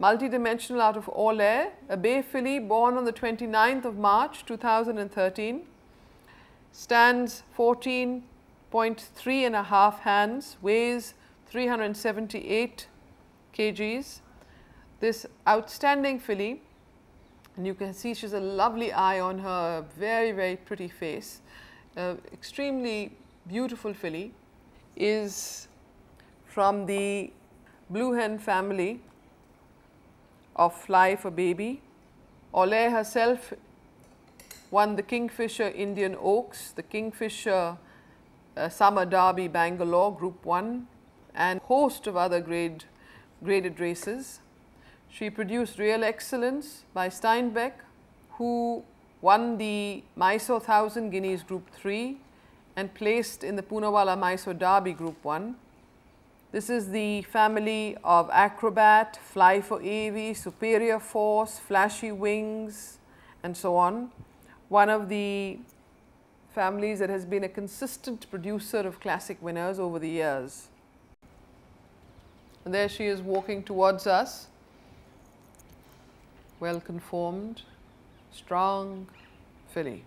multidimensional out of Orlais, bay filly born on the 29th of March 2013, stands 14.3 and a half hands, weighs 378 kgs. This outstanding filly, and you can see she's a lovely eye on her very, very pretty face, uh, extremely beautiful filly, is from the Blue Hen family of Fly for Baby. Olay herself won the Kingfisher Indian Oaks, the Kingfisher uh, Summer Derby Bangalore Group 1 and host of other grade, graded races. She produced Real Excellence by Steinbeck who won the Mysore 1000 Guineas Group 3 and placed in the Punawala Mysore Derby Group 1. This is the family of acrobat, fly for AV, superior force, flashy wings and so on. One of the families that has been a consistent producer of classic winners over the years. And there she is walking towards us, well conformed, strong filly.